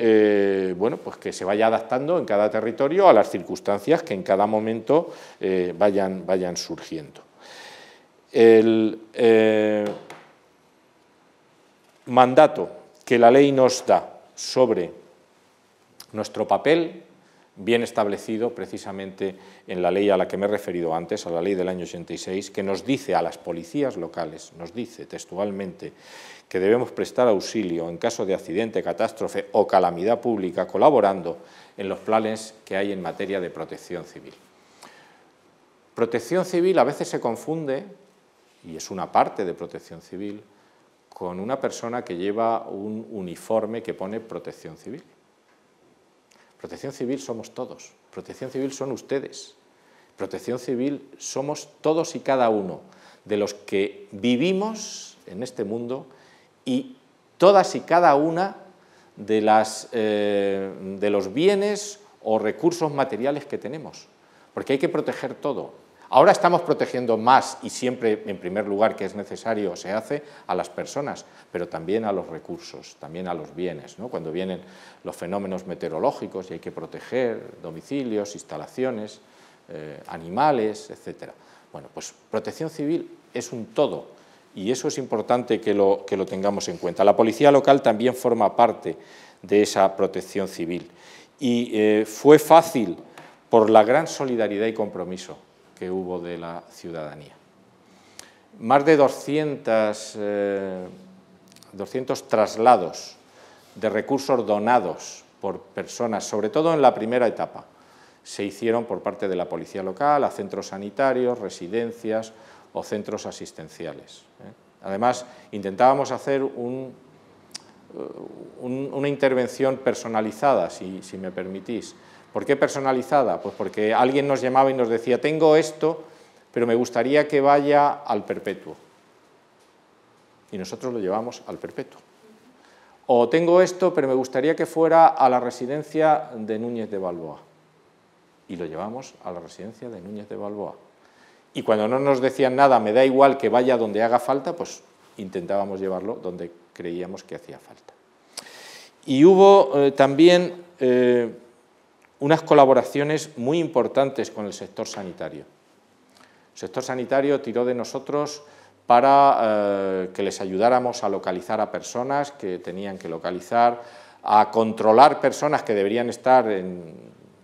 eh, bueno, pues que se vaya adaptando en cada territorio a las circunstancias que en cada momento eh, vayan, vayan, surgiendo. El eh, mandato que la ley nos da sobre nuestro papel, bien establecido precisamente en la ley a la que me he referido antes, a la ley del año 86, que nos dice a las policías locales, nos dice textualmente que debemos prestar auxilio en caso de accidente, catástrofe o calamidad pública, colaborando en los planes que hay en materia de protección civil. Protección civil a veces se confunde, y es una parte de protección civil, con una persona que lleva un uniforme que pone protección civil. Protección civil somos todos, protección civil son ustedes, protección civil somos todos y cada uno de los que vivimos en este mundo y todas y cada una eh, de, los bienes o recursos materiales que tenemos, porque hay que proteger todo. Ahora estamos protegiendo más y siempre, en primer lugar, que es necesario, se hace a las personas, pero también a los recursos, también a los bienes. Cuando vienen los fenómenos meteorológicos y hay que proteger domicilios, instalaciones, eh, animales, etc. Bueno, pues protección civil es un todo y eso es importante que lo, tengamos en cuenta. La policía local también forma parte de esa protección civil y eh, fue fácil por la gran solidaridad y compromiso que hubo de la ciudadanía. Más de 200 eh, traslados de recursos donados por personas, sobre todo en la primera etapa, se hicieron por parte de la policía local, a centros sanitarios, residencias, o centros asistenciales. ¿eh? Además, intentábamos hacer eh, una intervención personalizada, si, si me permitís. ¿Por qué personalizada? Pues porque alguien nos llamaba y nos decía, tengo esto, pero me gustaría que vaya al perpetuo. Y nosotros lo llevamos al perpetuo. O tengo esto, pero me gustaría que fuera a la residencia de Núñez de Balboa. Y lo llevamos a la residencia de Núñez de Balboa y cuando no nos decían nada, me da igual que vaya donde haga falta, pues intentábamos llevarlo donde creíamos que hacía falta. Y hubo eh, también eh, unas colaboraciones muy importantes con el sector sanitario. El sector sanitario tiró de nosotros para eh, que les ayudáramos a localizar a personas que tenían que localizar, a controlar personas que deberían estar en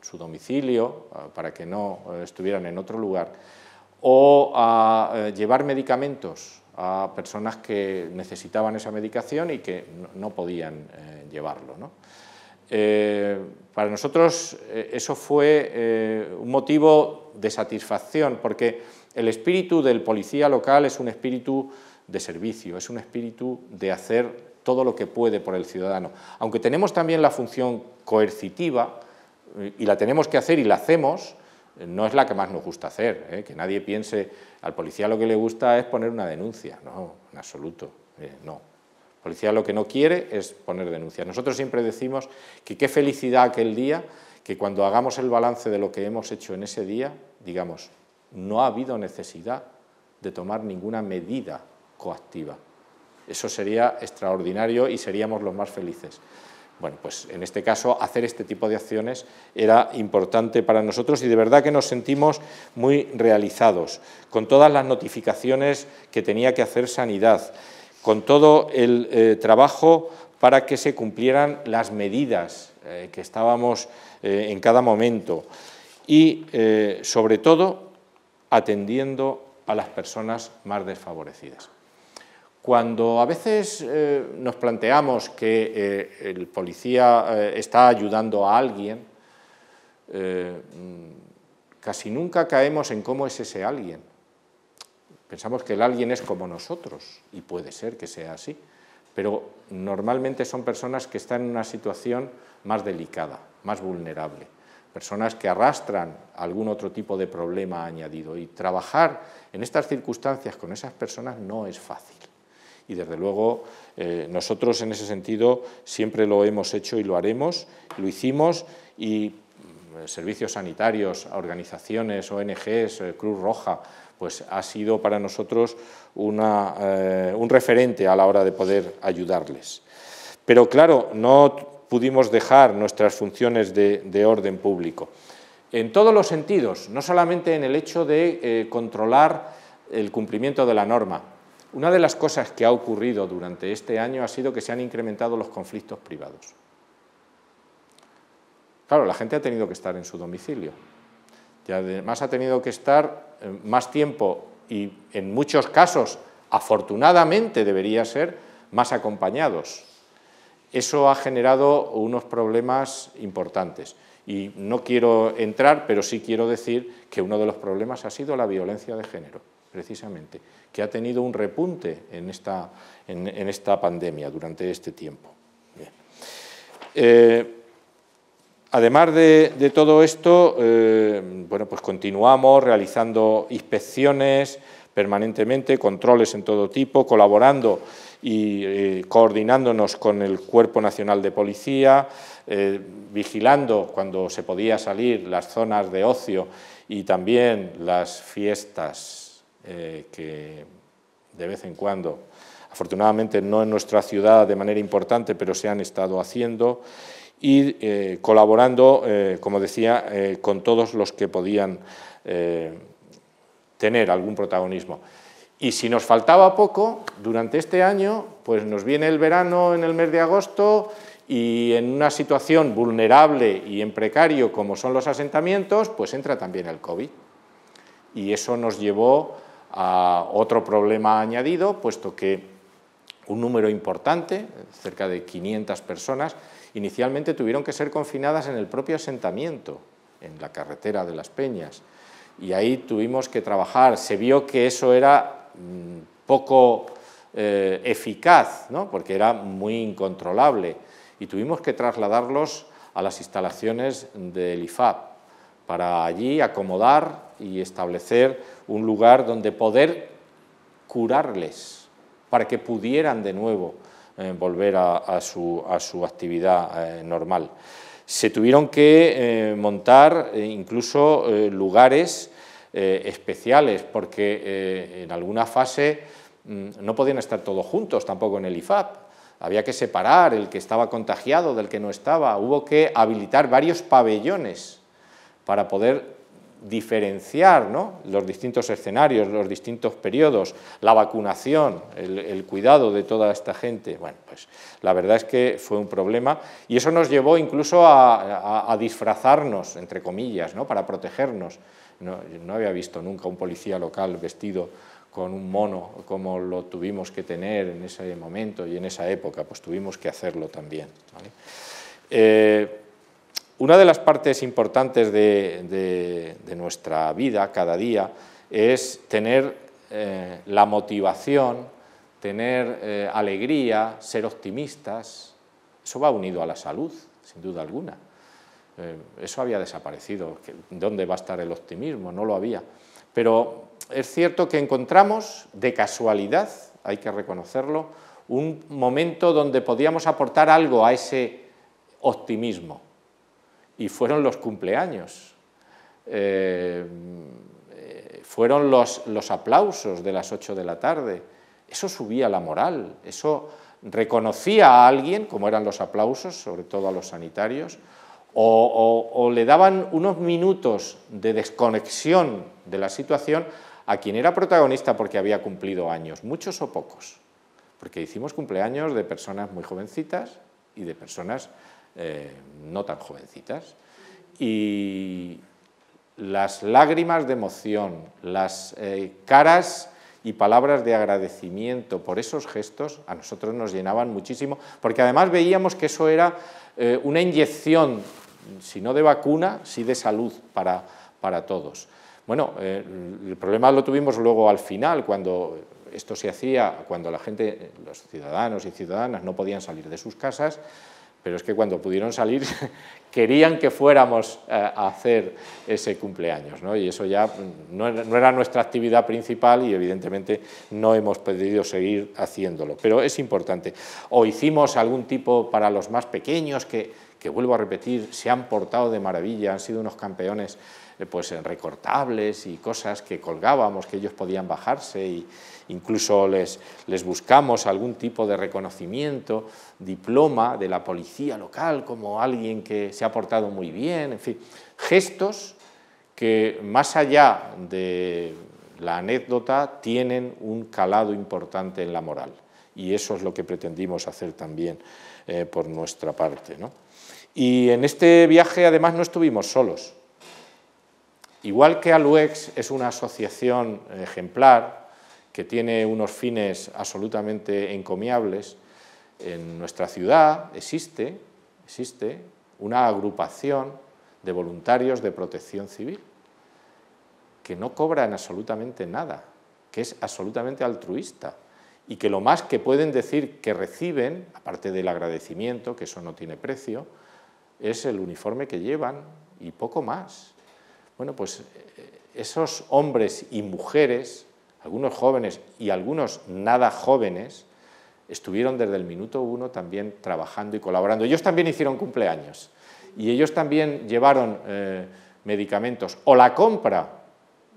su domicilio para que no estuvieran en otro lugar o a eh, llevar medicamentos a personas que necesitaban esa medicación y que no podían eh, llevarlo. Eh, para nosotros eso fue un motivo de satisfacción, porque el espíritu del policía local es un espíritu de servicio, es un espíritu de hacer todo lo que puede por el ciudadano. Aunque tenemos también la función coercitiva, y la tenemos que hacer y la hacemos, no es la que más nos gusta hacer, ¿eh? que nadie piense, al policía lo que le gusta es poner una denuncia, no, en absoluto, eh, no. El policía lo que no quiere es poner denuncias. Nosotros siempre decimos que qué felicidad aquel día, que cuando hagamos el balance de lo que hemos hecho en ese día, digamos, no ha habido necesidad de tomar ninguna medida coactiva. Eso sería extraordinario y seríamos los más felices. Bueno, pues en este caso hacer este tipo de acciones era importante para nosotros y de verdad que nos sentimos muy realizados, con todas las notificaciones que tenía que hacer Sanidad, con todo el eh, trabajo para que se cumplieran las medidas eh, que estábamos eh, en cada momento y, sobre todo, atendiendo a las personas más desfavorecidas. Cuando a veces eh, nos planteamos que eh, el policía eh, está ayudando a alguien, casi nunca caemos en cómo es ese alguien. Pensamos que el alguien es como nosotros, y puede ser que sea así, pero normalmente son personas que están en una situación más delicada, más vulnerable, personas que arrastran algún otro tipo de problema añadido, y trabajar en estas circunstancias con esas personas no es fácil y desde luego eh, nosotros en ese sentido siempre lo hemos hecho y lo haremos, lo hicimos y mm, servicios sanitarios, organizaciones, ONGs, eh, Cruz Roja, pues ha sido para nosotros eh, un referente a la hora de poder ayudarles. Pero claro, no pudimos dejar nuestras funciones de, orden público. En todos los sentidos, no solamente en el hecho de controlar el cumplimiento de la norma, una de las cosas que ha ocurrido durante este año ha sido que se han incrementado los conflictos privados. Claro, la gente ha tenido que estar en su domicilio y además ha tenido que estar eh, más tiempo y en muchos casos, afortunadamente debería ser, más acompañados. Eso ha generado unos problemas importantes y no quiero entrar, pero sí quiero decir que uno de los problemas ha sido la violencia de género precisamente, que ha tenido un repunte en esta, en, esta pandemia durante este tiempo. Eh, además de, todo esto, eh, bueno, pues continuamos realizando inspecciones permanentemente, controles en todo tipo, colaborando y eh, coordinándonos con el Cuerpo Nacional de Policía, vigilando cuando se podía salir las zonas de ocio y también las fiestas eh, que de vez en cuando, afortunadamente no en nuestra ciudad de manera importante, pero se han estado haciendo y eh, colaborando, eh, como decía, con todos los que podían tener algún protagonismo. Y si nos faltaba poco, durante este año, pues nos viene el verano en el mes de agosto y en una situación vulnerable y en precario como son los asentamientos, pues entra también el COVID. Y eso nos llevó a otro problema añadido, puesto que un número importante, cerca de 500 personas, inicialmente tuvieron que ser confinadas en el propio asentamiento, en la carretera de Las Peñas. Y ahí tuvimos que trabajar. Se vio que eso era mm, poco eh, eficaz, ¿no? porque era muy incontrolable. Y tuvimos que trasladarlos a las instalaciones del IFAP para allí acomodar y establecer un lugar donde poder curarles, para que pudieran de nuevo eh, volver a, su, actividad eh, normal. Se tuvieron que eh, montar incluso lugares especiales, porque en alguna fase mm, no podían estar todos juntos tampoco en el IFAP, había que separar el que estaba contagiado del que no estaba, hubo que habilitar varios pabellones para poder diferenciar los distintos escenarios, los distintos periodos, la vacunación, el, cuidado de toda esta gente. Bueno, pues la verdad es que fue un problema y eso nos llevó incluso a, disfrazarnos, entre comillas, ¿no? para protegernos. No, había visto nunca un policía local vestido con un mono como lo tuvimos que tener en ese momento y en esa época, pues tuvimos que hacerlo también. ¿vale? Eh, una de las partes importantes de, nuestra vida cada día es tener eh, la motivación, tener eh, alegría, ser optimistas. Eso va unido a la salud, sin duda alguna. Eh, eso había desaparecido. ¿Dónde va a estar el optimismo? No lo había. Pero es cierto que encontramos de casualidad, hay que reconocerlo, un momento donde podíamos aportar algo a ese optimismo y fueron los cumpleaños, eh, eh, fueron los, aplausos de las 8 de la tarde. Eso subía la moral, eso reconocía a alguien, como eran los aplausos, sobre todo a los sanitarios, o, le daban unos minutos de desconexión de la situación a quien era protagonista porque había cumplido años, muchos o pocos, porque hicimos cumpleaños de personas muy jovencitas y de personas eh, no tan jovencitas. Y las lágrimas de emoción, las eh, caras y palabras de agradecimiento por esos gestos a nosotros nos llenaban muchísimo, porque además veíamos que eso era eh, una inyección, si no de vacuna, sí si de salud para, todos. Bueno, el problema lo tuvimos luego al final, cuando esto se hacía, cuando la gente, los ciudadanos y ciudadanas no podían salir de sus casas, pero es que cuando pudieron salir querían que fuéramos eh, a hacer ese cumpleaños, ¿no? y eso ya no, era nuestra actividad principal y evidentemente no hemos podido seguir haciéndolo, pero es importante. O hicimos algún tipo para los más pequeños que, que vuelvo a repetir, se han portado de maravilla, han sido unos campeones eh, pues eh, recortables y cosas que colgábamos, que ellos podían bajarse, e incluso les, buscamos algún tipo de reconocimiento, diploma de la policía local, como alguien que se ha portado muy bien, en fin, gestos que más allá de la anécdota tienen un calado importante en la moral. Y eso es lo que pretendimos hacer también eh, por nuestra parte. Y en este viaje además no estuvimos solos. Igual que Aluex es una asociación ejemplar que tiene unos fines absolutamente encomiables, en nuestra ciudad existe, existe una agrupación de voluntarios de protección civil que no cobran absolutamente nada, que es absolutamente altruista y que lo más que pueden decir que reciben, aparte del agradecimiento, que eso no tiene precio, es el uniforme que llevan y poco más. Bueno, pues eh, esos hombres y mujeres, algunos jóvenes y algunos nada jóvenes, estuvieron desde el minuto uno también trabajando y colaborando. Ellos también hicieron cumpleaños y ellos también llevaron eh, medicamentos o la compra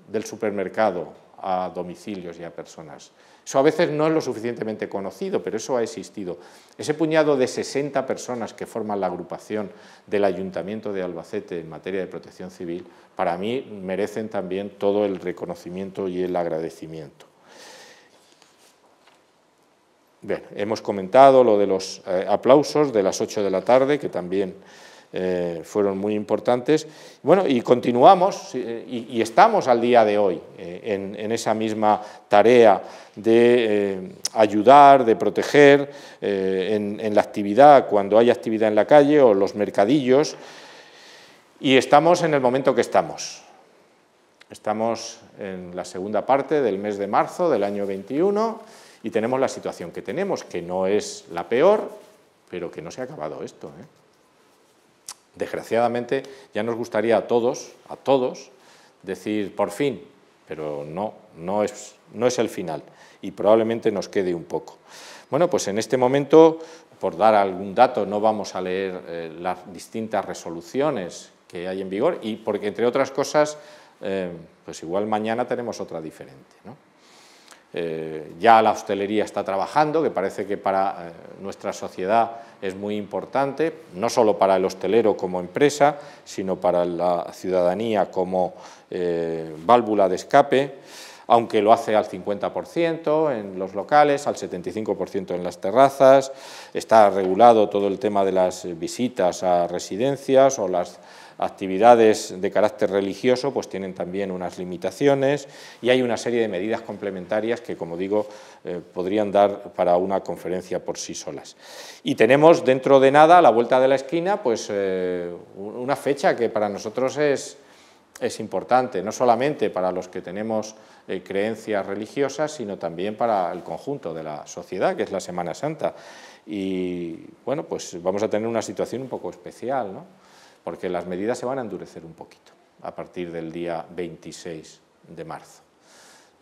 del supermercado a domicilios y a personas. Eso a veces no es lo suficientemente conocido, pero eso ha existido. Ese puñado de 60 personas que forman la agrupación del Ayuntamiento de Albacete en materia de protección civil, para mí merecen también todo el reconocimiento y el agradecimiento. Bien, hemos comentado lo de los eh, aplausos de las 8 de la tarde, que también eh, fueron muy importantes. Bueno, y continuamos eh, y, estamos al día de hoy eh, en, esa misma tarea de ayudar, de proteger en, en, la actividad, cuando hay actividad en la calle o los mercadillos, y estamos en el momento que estamos. Estamos en la segunda parte del mes de marzo del año 21 y tenemos la situación que tenemos, que no es la peor, pero que no se ha acabado esto. Desgraciadamente ya nos gustaría a todos, a todos, decir por fin, pero no, no es, el final y probablemente nos quede un poco. Bueno, pues en este momento, por dar algún dato, no vamos a leer eh, las distintas resoluciones que hay en vigor y porque entre otras cosas, eh, pues igual mañana tenemos otra diferente. ¿no? Eh, ya la hostelería está trabajando, que parece que para eh, nuestra sociedad es muy importante, no solo para el hostelero como empresa, sino para la ciudadanía como eh, válvula de escape, aunque lo hace al 50% en los locales, al 75% en las terrazas, está regulado todo el tema de las visitas a residencias o las actividades de carácter religioso pues tienen también unas limitaciones y hay una serie de medidas complementarias que, como digo, eh, podrían dar para una conferencia por sí solas. Y tenemos dentro de nada, a la vuelta de la esquina, pues eh, una fecha que para nosotros es, importante, no solamente para los que tenemos eh, creencias religiosas, sino también para el conjunto de la sociedad, que es la Semana Santa. Y bueno, pues vamos a tener una situación un poco especial, ¿no? porque las medidas se van a endurecer un poquito a partir del día 26 de marzo.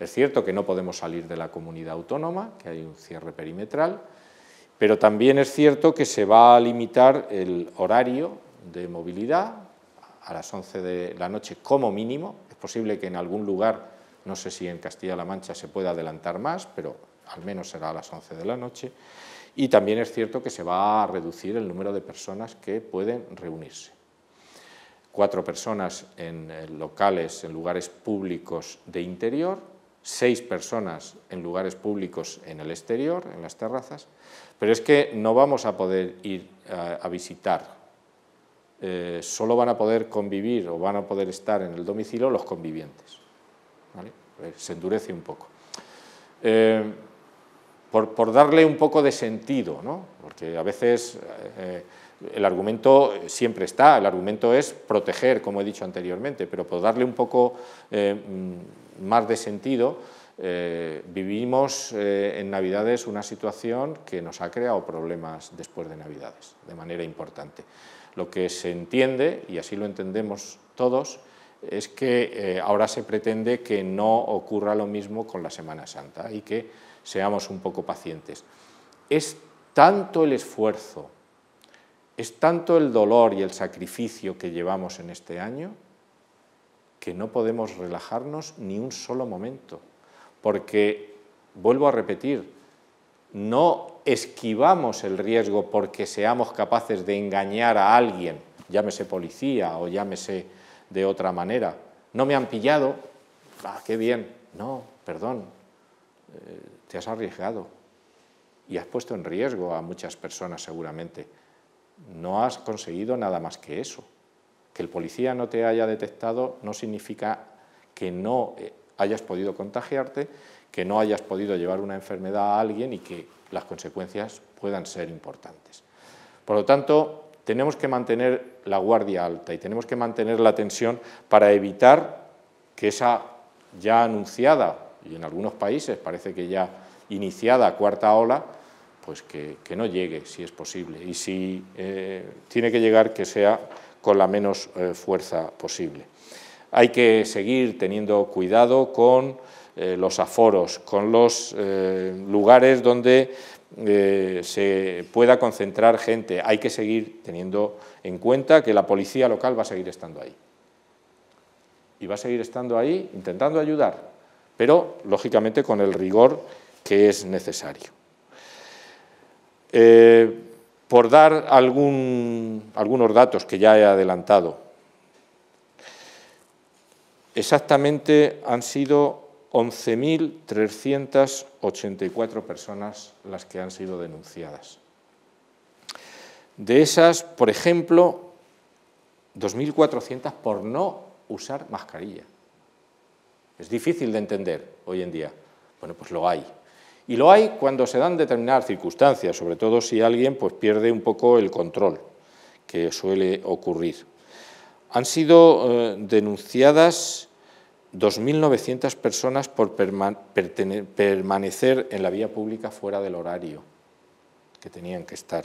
Es cierto que no podemos salir de la comunidad autónoma, que hay un cierre perimetral, pero también es cierto que se va a limitar el horario de movilidad a las 11 de la noche como mínimo. Es posible que en algún lugar, no sé si en Castilla-La Mancha se pueda adelantar más, pero al menos será a las 11 de la noche. Y también es cierto que se va a reducir el número de personas que pueden reunirse cuatro personas en eh, locales, en lugares públicos de interior, seis personas en lugares públicos en el exterior, en las terrazas, pero es que no vamos a poder ir a, visitar, eh, solo van a poder convivir o van a poder estar en el domicilio los convivientes. Se endurece un poco. Eh, por, darle un poco de sentido, porque a veces el argumento siempre está, el argumento es proteger, como he dicho anteriormente, pero por darle un poco eh, mm, más de sentido, eh, vivimos eh, en Navidades una situación que nos ha creado problemas después de Navidades, de manera importante. Lo que se entiende, y así lo entendemos todos, es que ahora se pretende que no ocurra lo mismo con la Semana Santa y que seamos un poco pacientes. Es tanto el esfuerzo es tanto el dolor y el sacrificio que llevamos en este año que no podemos relajarnos ni un solo momento, porque, vuelvo a repetir, no esquivamos el riesgo porque seamos capaces de engañar a alguien, llámese policía o llámese de otra manera. No me han pillado, ah, qué bien, no, perdón, eh, te has arriesgado y has puesto en riesgo a muchas personas seguramente no has conseguido nada más que eso. Que el policía no te haya detectado no significa que no eh, hayas podido contagiarte, que no hayas podido llevar una enfermedad a alguien y que las consecuencias puedan ser importantes. Por lo tanto, tenemos que mantener la guardia alta y tenemos que mantener la tensión para evitar que esa ya anunciada, y en algunos países parece que ya iniciada cuarta ola, pues que, no llegue si es posible y si eh, tiene que llegar que sea con la menos eh, fuerza posible. Hay que seguir teniendo cuidado con eh, los aforos, con los lugares donde se pueda concentrar gente. Hay que seguir teniendo en cuenta que la policía local va a seguir estando ahí. Y va a seguir estando ahí intentando ayudar, pero lógicamente con el rigor que es necesario. Eh, por dar algunos datos que ya he adelantado, exactamente han sido 11.384 personas las que han sido denunciadas. De esas, por ejemplo, 2.400 por no usar mascarilla. Es difícil de entender hoy en día. Bueno, pues lo hay. Y lo hay cuando se dan determinadas circunstancias, sobre todo si alguien pues, pierde un poco el control que suele ocurrir. Han sido eh, denunciadas 2.900 personas por permanecer en la vía pública fuera del horario que tenían que estar.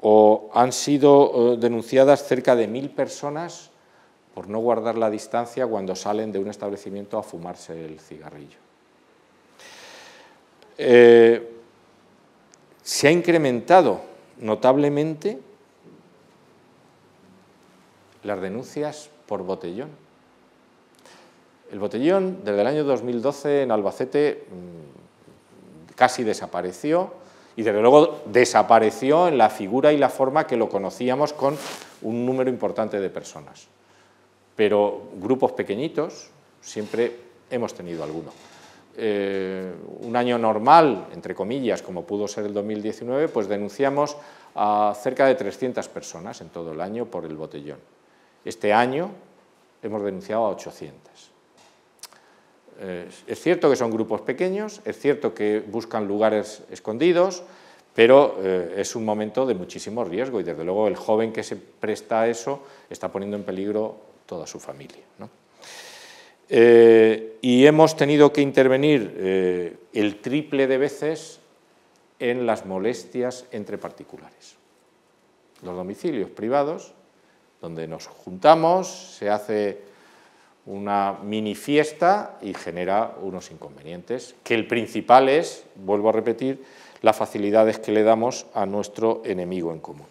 O han sido eh, denunciadas cerca de 1.000 personas por no guardar la distancia cuando salen de un establecimiento a fumarse el cigarrillo. Eh, se ha incrementado notablemente las denuncias por botellón. El botellón desde el año 2012 en Albacete mm, casi desapareció y desde luego desapareció en la figura y la forma que lo conocíamos con un número importante de personas. Pero grupos pequeñitos siempre hemos tenido alguno. Eh, un año normal, entre comillas, como pudo ser el 2019, pues denunciamos a cerca de 300 personas en todo el año por el botellón. Este año hemos denunciado a 800. Eh, es cierto que son grupos pequeños, es cierto que buscan lugares escondidos, pero eh, es un momento de muchísimo riesgo y desde luego el joven que se presta a eso está poniendo en peligro toda su familia. ¿no? Eh, y hemos tenido que intervenir eh, el triple de veces en las molestias entre particulares. Los domicilios privados, donde nos juntamos, se hace una mini fiesta y genera unos inconvenientes, que el principal es, vuelvo a repetir, las facilidades que le damos a nuestro enemigo en común.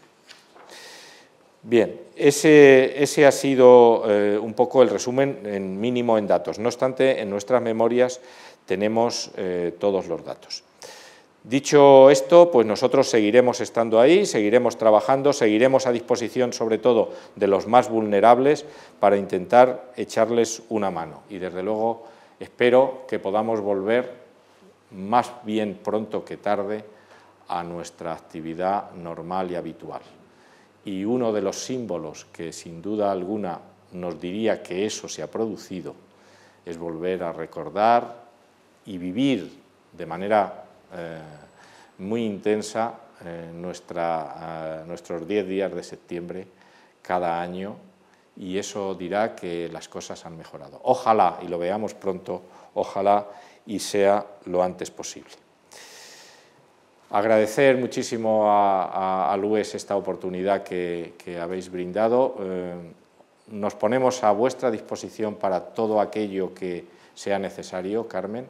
Bien, ese, ha sido eh, un poco el resumen en mínimo en datos. No obstante, en nuestras memorias tenemos eh, todos los datos. Dicho esto, pues nosotros seguiremos estando ahí, seguiremos trabajando, seguiremos a disposición sobre todo de los más vulnerables para intentar echarles una mano. Y desde luego espero que podamos volver más bien pronto que tarde a nuestra actividad normal y habitual y uno de los símbolos que sin duda alguna nos diría que eso se ha producido es volver a recordar y vivir de manera eh, muy intensa eh, eh, nuestros diez días de septiembre cada año y eso dirá que las cosas han mejorado. Ojalá, y lo veamos pronto, ojalá y sea lo antes posible. Agradecer muchísimo a, a, esta oportunidad que, habéis brindado. Eh, nos ponemos a vuestra disposición para todo aquello que sea necesario, Carmen,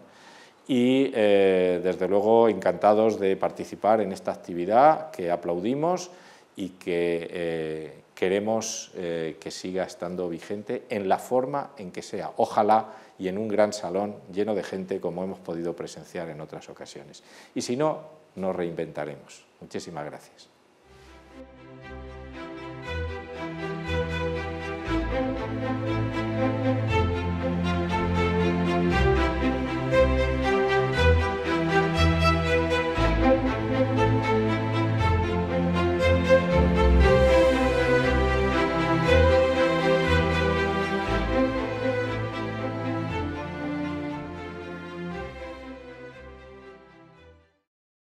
y eh, desde luego encantados de participar en esta actividad que aplaudimos y que eh, queremos que siga estando vigente en la forma en que sea. Ojalá y en un gran salón lleno de gente como hemos podido presenciar en otras ocasiones. Y si no, nos reinventaremos. Muchísimas gracias.